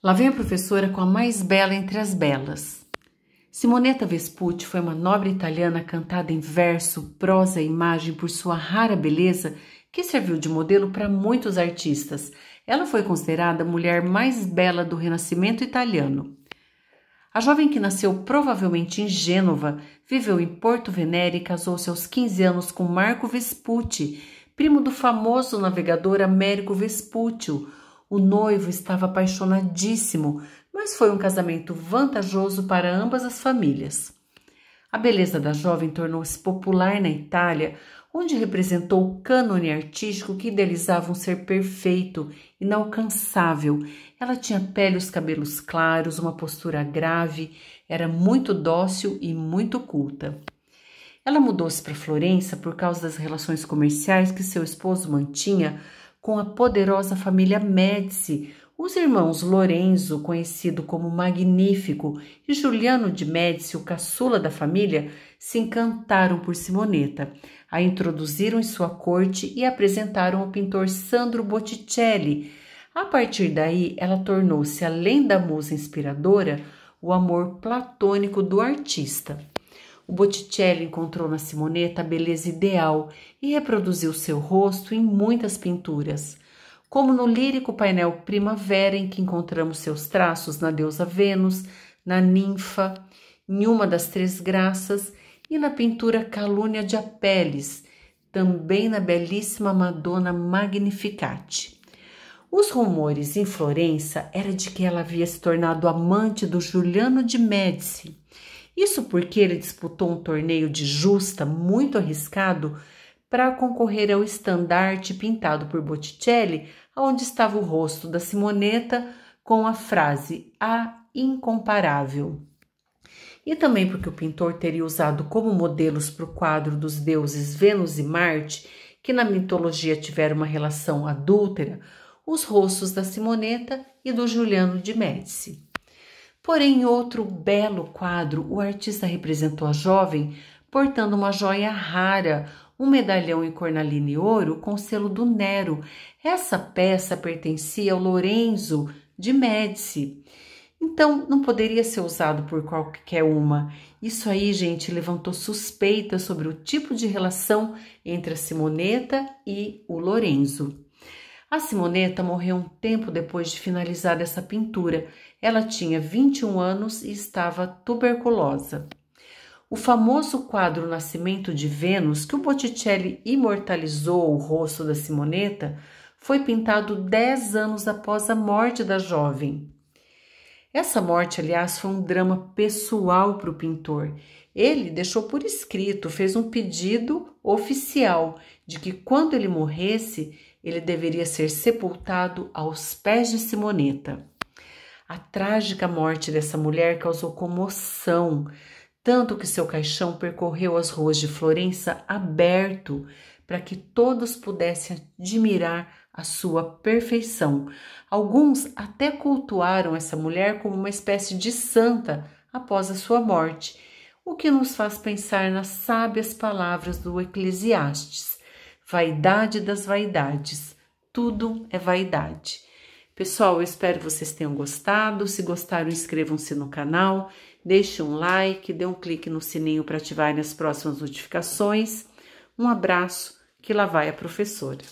Lá vem a professora com a mais bela entre as belas. Simonetta Vespucci foi uma nobre italiana cantada em verso, prosa e imagem por sua rara beleza que serviu de modelo para muitos artistas. Ela foi considerada a mulher mais bela do Renascimento italiano. A jovem que nasceu provavelmente em Gênova, viveu em Porto Venere e casou-se aos 15 anos com Marco Vespucci, primo do famoso navegador Américo Vespúcio, o noivo estava apaixonadíssimo, mas foi um casamento vantajoso para ambas as famílias. A beleza da jovem tornou-se popular na Itália, onde representou o cânone artístico que idealizava um ser perfeito, inalcançável. Ela tinha pele e os cabelos claros, uma postura grave, era muito dócil e muito culta. Ela mudou-se para Florença por causa das relações comerciais que seu esposo mantinha com a poderosa família Médici, os irmãos Lorenzo, conhecido como Magnífico, e Juliano de Médici, o caçula da família, se encantaram por Simonetta. A introduziram em sua corte e apresentaram ao pintor Sandro Botticelli. A partir daí, ela tornou-se, além da musa inspiradora, o amor platônico do artista. O Botticelli encontrou na Simoneta a beleza ideal e reproduziu seu rosto em muitas pinturas, como no lírico painel Primavera, em que encontramos seus traços na deusa Vênus, na ninfa, em uma das três graças e na pintura Calúnia de Apeles, também na belíssima Madonna Magnificat. Os rumores em Florença era de que ela havia se tornado amante do Juliano de Médici isso porque ele disputou um torneio de justa muito arriscado para concorrer ao estandarte pintado por Botticelli, onde estava o rosto da Simoneta com a frase A incomparável. E também porque o pintor teria usado como modelos para o quadro dos deuses Vênus e Marte, que na mitologia tiveram uma relação adúltera, os rostos da Simoneta e do Juliano de Médici. Porém, em outro belo quadro, o artista representou a jovem portando uma joia rara, um medalhão em cornalina e ouro com selo do Nero. Essa peça pertencia ao Lorenzo de Médici. Então, não poderia ser usado por qualquer uma. Isso aí, gente, levantou suspeitas sobre o tipo de relação entre a Simoneta e o Lorenzo. A Simoneta morreu um tempo depois de finalizar essa pintura. Ela tinha 21 anos e estava tuberculosa. O famoso quadro Nascimento de Vênus, que o Botticelli imortalizou o rosto da Simoneta, foi pintado 10 anos após a morte da jovem. Essa morte, aliás, foi um drama pessoal para o pintor. Ele deixou por escrito, fez um pedido oficial de que quando ele morresse, ele deveria ser sepultado aos pés de Simoneta. A trágica morte dessa mulher causou comoção tanto que seu caixão percorreu as ruas de Florença aberto para que todos pudessem admirar a sua perfeição. Alguns até cultuaram essa mulher como uma espécie de santa após a sua morte, o que nos faz pensar nas sábias palavras do Eclesiastes: vaidade das vaidades, tudo é vaidade. Pessoal, eu espero que vocês tenham gostado. Se gostaram, inscrevam-se no canal, Deixe um like, dê um clique no sininho para ativar as próximas notificações. Um abraço, que lá vai a professora.